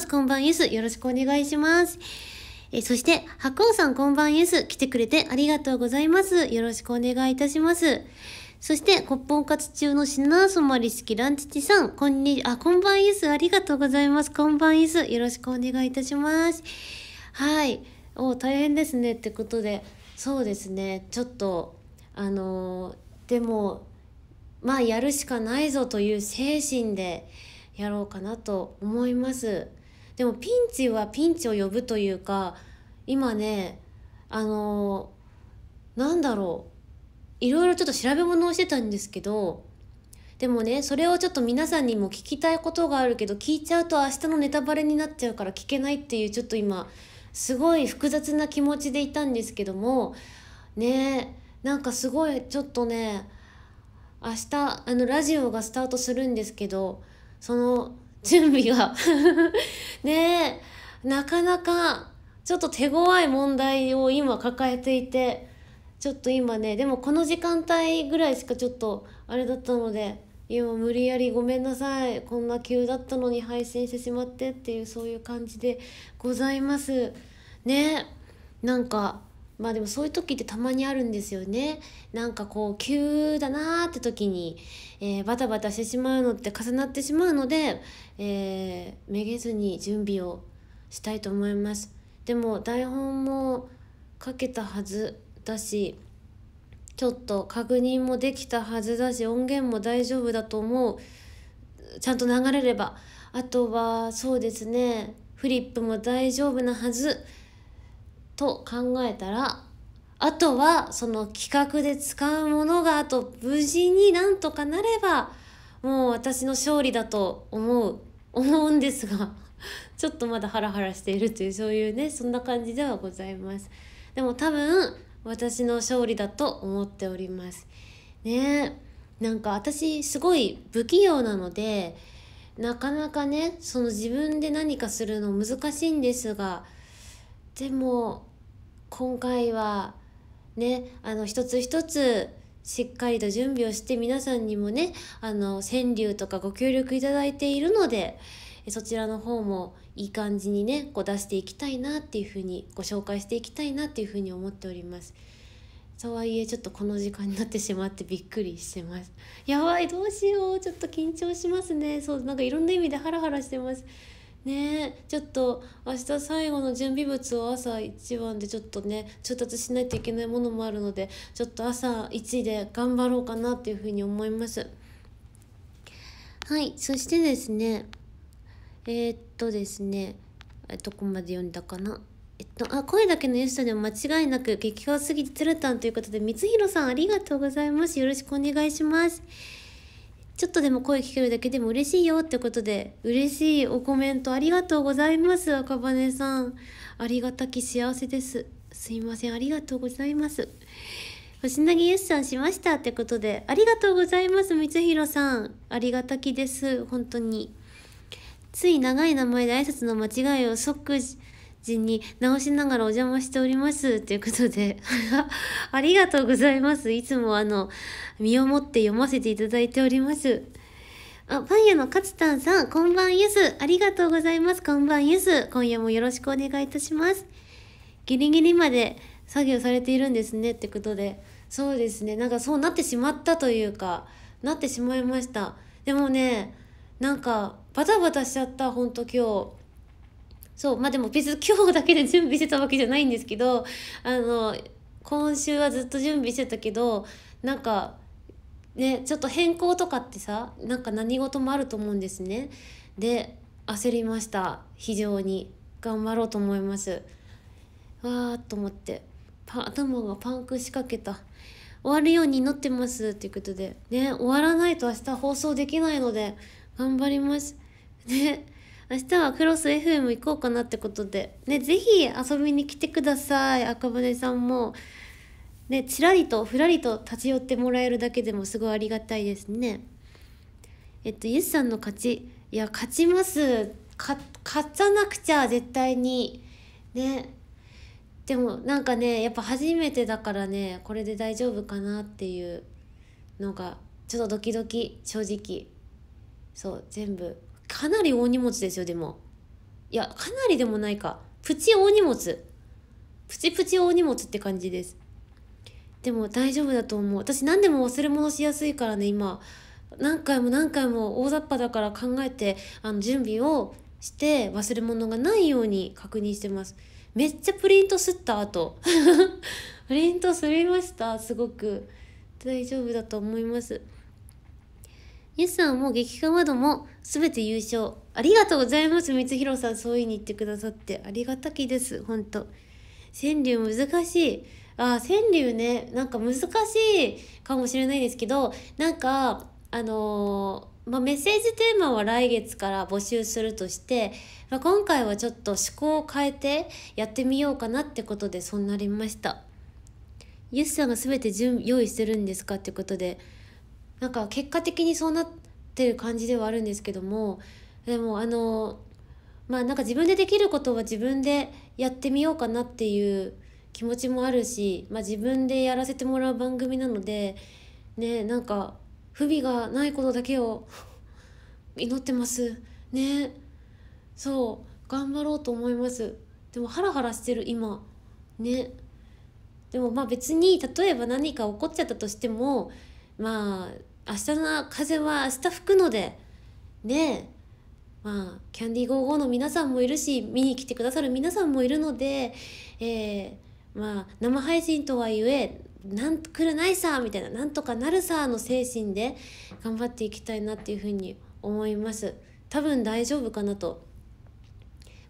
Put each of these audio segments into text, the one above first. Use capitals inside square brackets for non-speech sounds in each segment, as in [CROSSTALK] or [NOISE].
ます。こんばんゆす。よろしくお願いします。えそして、白鵬さんこんばんゆす。来てくれてありがとうございます。よろしくお願いいたします。そして、骨本活中のシナーソマリスランチチさん、こんに、あ、こんばんゆす。ありがとうございます。こんばんゆす。よろしくお願いいたします。はい。お、大変ですね。ってことで、そうですね。ちょっと、あのー、でも、まあやるしかないぞという精神でやろうかなと思います。でもピンチはピンチを呼ぶというか今ねあのー、なんだろういろいろちょっと調べ物をしてたんですけどでもねそれをちょっと皆さんにも聞きたいことがあるけど聞いちゃうと明日のネタバレになっちゃうから聞けないっていうちょっと今すごい複雑な気持ちでいたんですけどもねなんかすごいちょっとね明日あのラジオがスタートするんですけどその準備が [LAUGHS] ねえなかなかちょっと手強い問題を今抱えていてちょっと今ねでもこの時間帯ぐらいしかちょっとあれだったので今無理やりごめんなさいこんな急だったのに配信してしまってっていうそういう感じでございますねなんかまあでもそういう時ってたまにあるんですよねなんかこう急だなーって時に、えー、バタバタしてしまうのって重なってしまうので、えー、めげずに準備をしたいと思いますでも台本も書けたはずだしちょっと確認もできたはずだし音源も大丈夫だと思うちゃんと流れればあとはそうですねフリップも大丈夫なはずと考えたらあとはその企画で使うものがあと無事になんとかなればもう私の勝利だと思う思うんですが [LAUGHS] ちょっとまだハラハラしているというそういうねそんな感じではございますでも多分私の勝利だと思っておりますねなんか私すごい不器用なのでなかなかねその自分で何かするの難しいんですがでも今回はねあの一つ一つしっかりと準備をして皆さんにもねあの川柳とかご協力いただいているのでそちらの方もいい感じにねこう出していきたいなっていうふうにご紹介していきたいなっていうふうに思っております。とはいえちょっとこの時間になってしまってびっくりしてますやばいどうしようちょっと緊張しますねそうなんかいろんな意味でハラハラしてますねちょっと明日最後の準備物を朝一番でちょっとね調達しないといけないものもあるのでちょっと朝1で頑張ろうかなっていうふうに思いますはいそしてですねえー、っとですねどこまで読んだかなえっと、あ、声だけの良さでも間違いなく激化すぎてつるたんということで、光弘さんありがとうございます。よろしくお願いします。ちょっとでも声聞けるだけでも嬉しいよってことで、嬉しいおコメントありがとうございます、赤羽さん。ありがたき幸せです。すいません、ありがとうございます。星投げゆっさんしましたってことで、ありがとうございます、光弘さん。ありがたきです、本当に。つい長い名前で挨拶の間違いを即陣に直しながらお邪魔しておりますということで [LAUGHS] ありがとうございますいつもあの身をもって読ませていただいておりますあパン屋の勝田さんこんばんゆずありがとうございますこんばんゆず今夜もよろしくお願いいたしますギリギリまで作業されているんですねってことでそうですねなんかそうなってしまったというかなってしまいましたでもねなんかバタバタしちゃったほんと今日そうまあでも別に今日だけで準備してたわけじゃないんですけどあの今週はずっと準備してたけどなんかねちょっと変更とかってさなんか何事もあると思うんですね。で焦りました非常に頑張ろうと思います。わーっと思って頭がパンクしかけた。終わるように祈ってますっていうことでね終わらないと明日放送できないので頑張ります。ね明日はクロス FM 行こうかなってことで、ね、ぜひ遊びに来てください。赤羽さんも。ね、ちらりとふらりと立ち寄ってもらえるだけでもすごいありがたいですね。えっと、ゆスさんの勝ち。いや、勝ちます。勝たなくちゃ、絶対に。ね。でも、なんかね、やっぱ初めてだからね、これで大丈夫かなっていうのが、ちょっとドキドキ、正直。そう、全部かなり大荷物ですよ、でも。いや、かなりでもないか。プチ大荷物。プチプチ大荷物って感じです。でも大丈夫だと思う。私何でも忘れ物しやすいからね、今。何回も何回も大雑把だから考えて、あの、準備をして忘れ物がないように確認してます。めっちゃプリントすった後。[LAUGHS] プリントすりました、すごく。大丈夫だと思います。イエスさんも激化ワードも全て優勝。ありがとうございます、光弘さん。そういに言ってくださって。ありがたきです、ほんと。川柳難しい。あ、川柳ね、なんか難しいかもしれないですけど、なんか、あのー、まあ、メッセージテーマは来月から募集するとして、まあ、今回はちょっと趣向を変えてやってみようかなってことでそうなりました。ゆエスさんが全て準備用意してるんですかってことで。なんか結果的にそうなってる感じではあるんですけどもでもあのまあなんか自分でできることは自分でやってみようかなっていう気持ちもあるし、まあ、自分でやらせてもらう番組なのでねなんか不備がないことだけを祈ってますねそう頑張ろうと思いますでもハラハラしてる今ねでもまあ別に例えば何か起こっちゃったとしてもまあ明日の風は明日吹くのでねえまあ、キャンディー55の皆さんもいるし見に来てくださる皆さんもいるので、えーまあ、生配信とはいえなんくるないさみたいななんとかなるさの精神で頑張っていきたいなっていうふうに思います多分大丈夫かなと。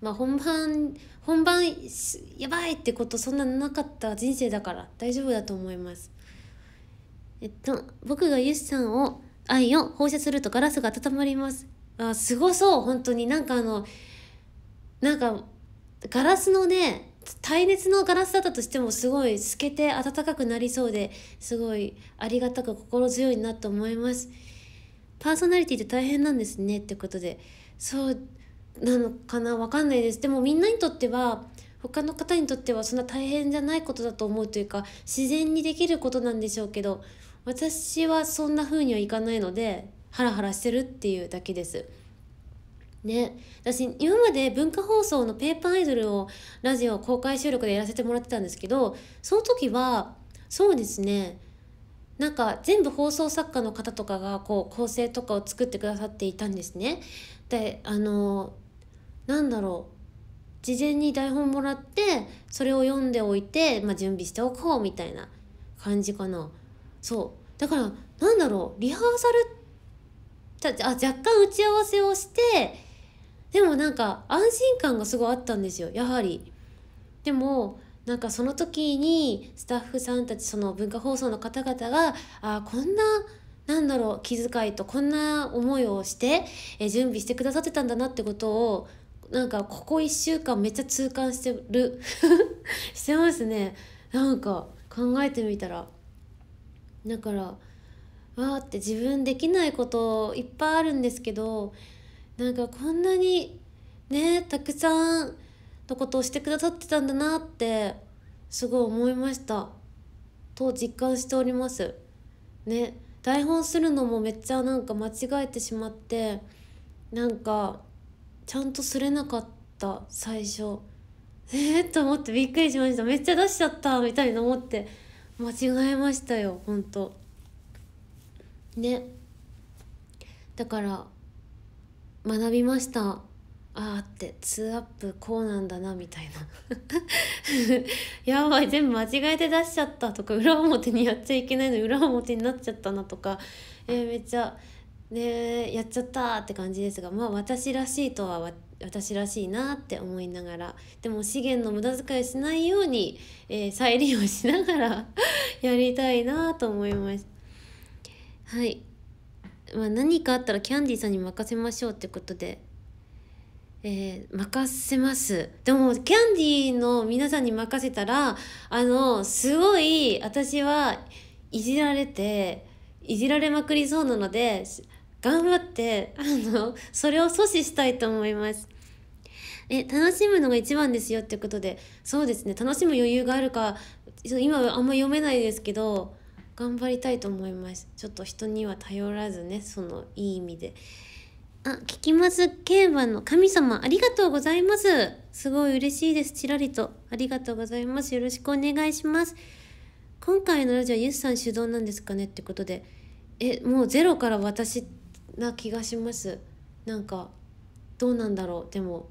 まあ本番本番やばいってことそんななかった人生だから大丈夫だと思います。えっと、僕がユシさんを、愛を放射するとガラスが温まります。あ、すごそう、本当に。なんかあの、なんか、ガラスのね、耐熱のガラスだったとしてもすごい透けて暖かくなりそうですごいありがたく心強いなと思います。パーソナリティって大変なんですねってことでそうなのかなわかんないです。でもみんなにとっては他の方にとってはそんな大変じゃないことだと思うというか自然にできることなんでしょうけど私はそんな風にはいかないのでハラハラしてるっていうだけです。ね、私今まで文化放送のペーパーアイドルをラジオ公開収録でやらせてもらってたんですけどその時はそうですねなんか全部放送作家の方とかがこう構成とかを作ってくださっていたんですね。であのなんだろう事前に台本もらってそれを読んでおいて、まあ、準備しておこうみたいな感じかな。そうだからなんだろうリハーサルあ若干打ち合わせをしてでもなんか安心感がすごいあったんですよやはり。でもなんかその時にスタッフさんたちその文化放送の方々があこんななんだろう気遣いとこんな思いをしてえ準備してくださってたんだなってことをなんかここ1週間めっちゃ痛感してる [LAUGHS] してますねなんか考えてみたらだからわーって自分できないこといっぱいあるんですけどなんかこんなにねたくさんのことをしてくださってたんだなってすごい思いましたと実感しておりますね台本するのもめっちゃなんか間違えてしまってなんかちゃんとすれなかった最初えー、と思ってびっくりしましためっちゃ出しちゃったみたいな思って。間違えましたよ本当ねだから学びましたああって2アップこうなんだなみたいな [LAUGHS] やばい全部間違えて出しちゃったとか裏表にやっちゃいけないの裏表になっちゃったなとかえー、めっちゃねやっちゃったって感じですがまあ私らしいとは私らしいなって思いながらでも資源の無駄遣いしないように、えー、再利用しながら [LAUGHS] やりたいなと思いますはい、まあ、何かあったらキャンディーさんに任せましょうってことで、えー、任せますでもキャンディーの皆さんに任せたらあのすごい私はいじられていじられまくりそうなので頑張ってあのそれを阻止したいと思います。え楽しむのが一番ですよってことでそうですね楽しむ余裕があるか今はあんま読めないですけど頑張りたいと思いますちょっと人には頼らずねそのいい意味であ聞きます競馬の神様ありがとうございますすごい嬉しいですちらりとありがとうございますよろしくお願いします今回のラジオユスさん主導なんですかねってことでえもうゼロから私ってな気がしますなんかどうなんだろうでも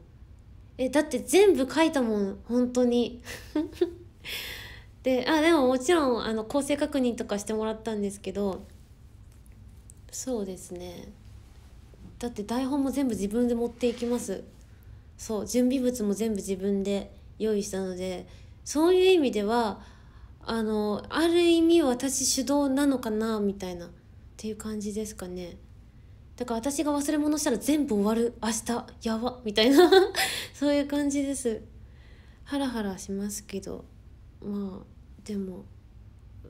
えだって全部書いたもん本当に [LAUGHS] であでももちろんあの構成確認とかしてもらったんですけどそうですねだって台本も全部自分で持っていきますそう準備物も全部自分で用意したのでそういう意味ではあのある意味私主導なのかなみたいなっていう感じですかね。だから私が忘れ物したら全部終わる明日やばみたいな [LAUGHS] そういう感じですハラハラしますけどまあでも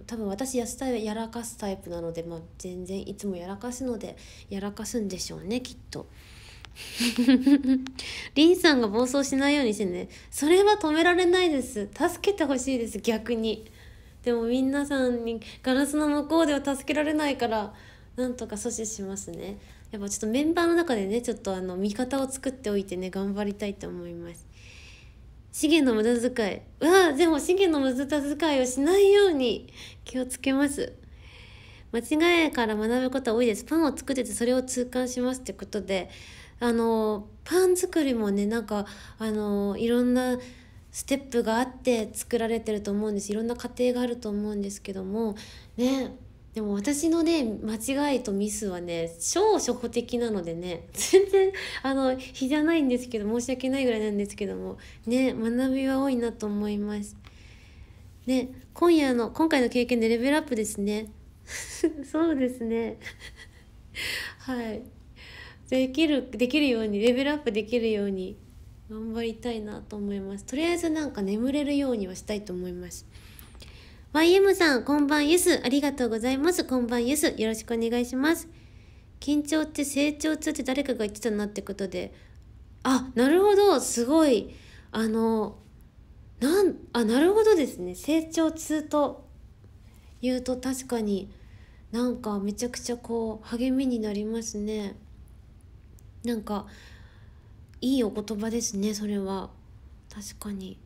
多分私やすたやらかすタイプなので、まあ、全然いつもやらかすのでやらかすんでしょうねきっと。[LAUGHS] リンさんが暴走しないようにしてねそれは止められないです助けてほしいです逆にでもみんなさんにガラスの向こうでは助けられないからなんとか阻止しますねやっぱちょっとメンバーの中でねちょっとあの味方を作っておいてね頑張りたいと思います資源の無駄遣いうわでも資源の無駄遣いをしないように気をつけます間違いから学ぶことは多いですパンを作っててそれを痛感しますってことであのパン作りもねなんかあのいろんなステップがあって作られてると思うんですいろんな過程があると思うんですけどもねでも私のね間違いとミスはね超初歩的なのでね全然あの日じゃないんですけど申し訳ないぐらいなんですけどもね学びは多いなと思います。ね今夜の今回の経験でレベルアップですね。[LAUGHS] そうですね。はい。できるできるようにレベルアップできるように頑張りたいなと思います。とりあえずなんか眠れるようにはしたいと思います。YM さん、こんばんイエありがとうございます。こんばんイエよろしくお願いします。緊張って成長痛って誰かが言ってたなってことで。あ、なるほど。すごい。あの、なん、あ、なるほどですね。成長痛と言うと確かになんかめちゃくちゃこう励みになりますね。なんかいいお言葉ですねそれは確かに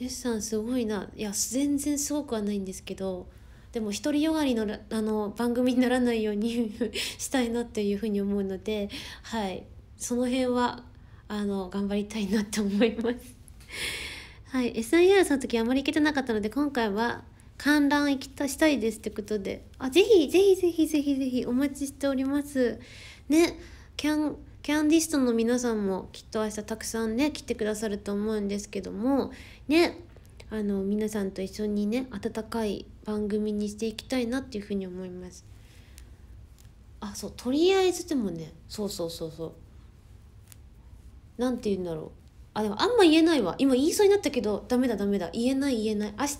S さんすごいないや全然すごくはないんですけどでも独りよがりのあの番組にならないように [LAUGHS] したいなっていうふうに思うのではいその辺はあの頑張りたいなって思いますはい SIR さんの時あまり行けてなかったので今回は観覧行きたしたいですってことであぜひぜひぜひぜひぜひお待ちしておりますねキャンキャンディストの皆さんもきっと明日たくさんね来てくださると思うんですけどもねあの皆さんと一緒にね温かい番組にしていきたいなっていうふうに思います。あそうとりあえずでもねそうそうそうそう何て言うんだろうあでもあんま言えないわ今言いそうになったけどダメだダメだ言えない言えない明日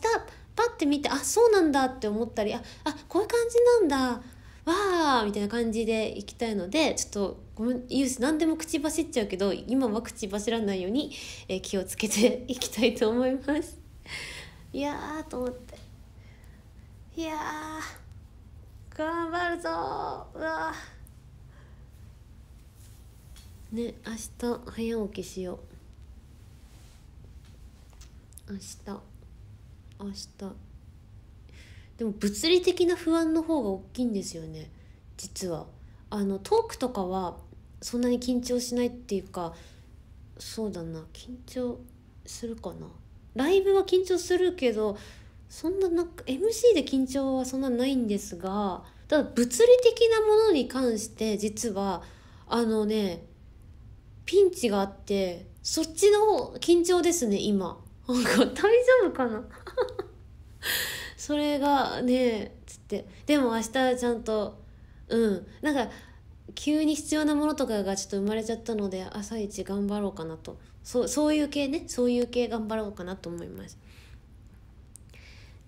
パッて見てあそうなんだって思ったりああこういう感じなんだわあみたいな感じでいきたいのでちょっとごめんユース何でも口走っちゃうけど今は口走らないように、えー、気をつけていきたいと思います。いやと思っていや頑張るぞうわね明日早起きしよう明日明日でも物理的な不安の方が大きいんですよね実はあのトークとかはそんなに緊張しないっていうかそうだな緊張するかなライブは緊張するけどそんななんか MC で緊張はそんなないんですがただ物理的なものに関して実はあのねピンチがあってそっちの緊張ですね今なんか大丈夫かな [LAUGHS] それがねつってでも明日ちゃんとうんなんか急に必要なものとかがちょっと生まれちゃったので朝一頑張ろうかなとそうそういう系ねそういう系頑張ろうかなと思います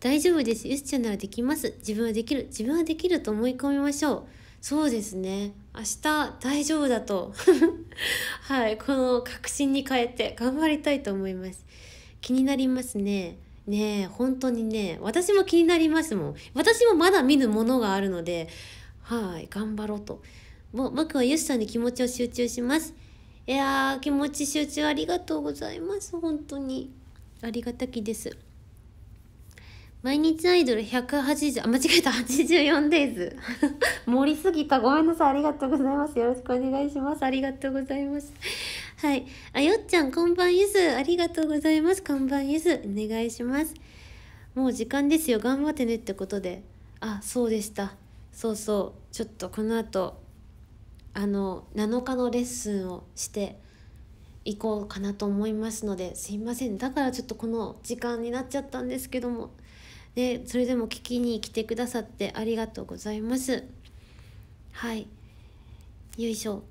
大丈夫ですゆすちゃんならできます自分はできる自分はできると思い込みましょうそうですね明日大丈夫だと [LAUGHS] はいこの確信に変えて頑張りたいと思います気になりますねねえ本当にね私も気になりますもん私もまだ見ぬものがあるのではい頑張ろうと僕はヨシさんに気持ちを集中します。いやー、気持ち集中ありがとうございます。本当に。ありがたきです。毎日アイドル180、あ、間違えた、84 d a y 盛りすぎた。ごめんなさい。ありがとうございます。よろしくお願いします。ありがとうございます。はい。あ、よっちゃん、こんばんゆず。ありがとうございます。こんばんゆず。お願いします。もう時間ですよ。頑張ってねってことで。あ、そうでした。そうそう。ちょっとこの後、あの7日のレッスンをしていこうかなと思いますのですいませんだからちょっとこの時間になっちゃったんですけどもでそれでも聞きに来てくださってありがとうございますはいよいしょ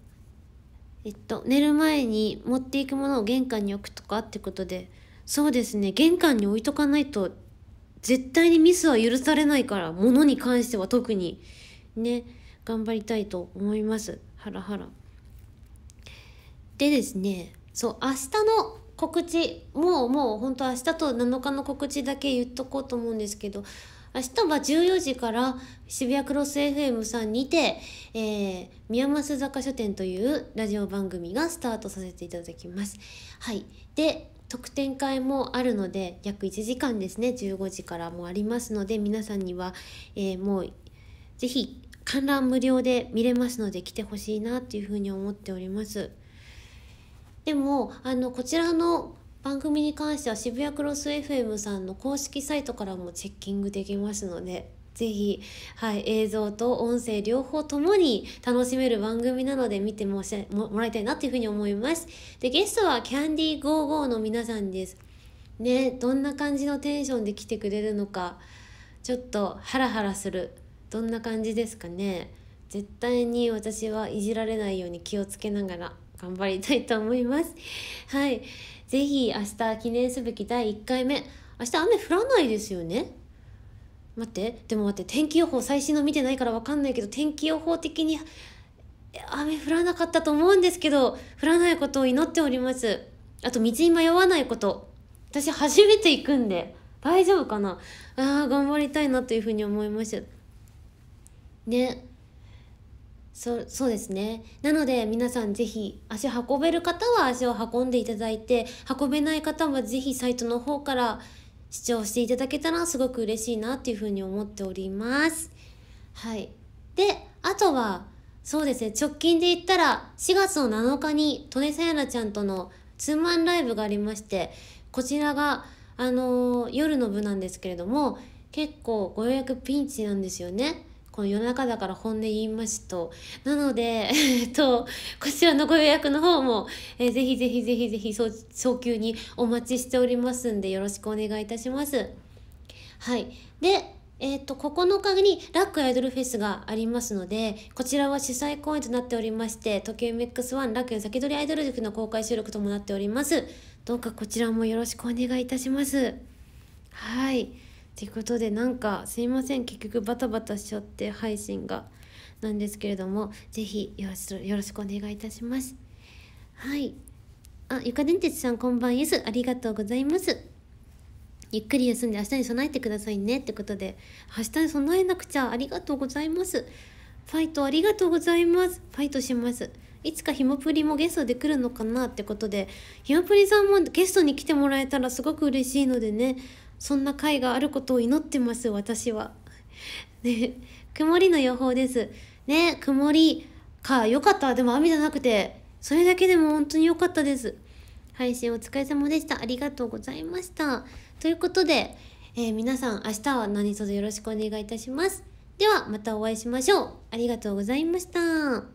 えっと寝る前に持っていくものを玄関に置くとかってことでそうですね玄関に置いとかないと絶対にミスは許されないから物に関しては特にね頑張りたいと思います。ハラハラでですねそう明日の告知もうもう本当明日と7日の告知だけ言っとこうと思うんですけど明日は14時から渋谷クロス FM さんにて、えー、宮益坂書店というラジオ番組がスタートさせていただきます。はい。で、特典会もあるので、約1時間ですね、15時からもありますので、皆さんには、えー、もう、ぜひ観覧無料で見れますので来てほしいなっていうふうに思っております。でもあのこちらの番組に関しては渋谷クロス FM さんの公式サイトからもチェッキングできますので是非、はい、映像と音声両方ともに楽しめる番組なので見てもらいたいなっていうふうに思います。でゲストはキャンディー55の皆さんです。ねどんな感じのテンションで来てくれるのかちょっとハラハラするどんな感じですかね絶対に私はいじられないように気をつけながら頑張りたいと思いますはい是非明日記念すべき第1回目明日雨降らないですよね待ってでも待って天気予報最新の見てないから分かんないけど天気予報的に雨降らなかったと思うんですけど降らないことを祈っておりますあと道に迷わないこと私初めて行くんで大丈夫かなあー頑張りたいなというふうに思いましたねそそうですねなので皆さん是非足運べる方は足を運んでいただいて運べない方は是非サイトの方から視聴していただけたらすごく嬉しいなっていうふうに思っております。はい、であとはそうですね直近で言ったら4月の7日にトネサヤナちゃんとのツーマンライブがありましてこちらが、あのー、夜の部なんですけれども結構ご予約ピンチなんですよね。この夜中だから本音言いますと。なので、えっと、こちらのご予約の方も、えー、ぜひぜひぜひぜひ早急にお待ちしておりますんで、よろしくお願いいたします。はい。で、えっ、と、9日にラックアイドルフェスがありますので、こちらは主催公演となっておりまして、東京 MX1 ラックの先取りアイドル塾の公開収録ともなっております。どうかこちらもよろしくお願いいたします。はい。っいうことでなんかすいません結局バタバタしちゃって配信がなんですけれども是非よろしくお願いいたします。はいあゆか電鉄さんこんばんエスありがとうございます。ゆっくり休んで明日に備えてくださいねってことで明日に備えなくちゃありがとうございますファイトありがとうございますファイトしますいつかひもプリもゲストで来るのかなってことでひもプリさんもゲストに来てもらえたらすごく嬉しいのでねそんな会があることを祈ってます私は [LAUGHS] ね曇りの予報ですね曇りかよかったでも雨じゃなくてそれだけでも本当に良かったです配信お疲れ様でしたありがとうございましたということで、えー、皆さん明日は何卒よろしくお願いいたしますではまたお会いしましょうありがとうございました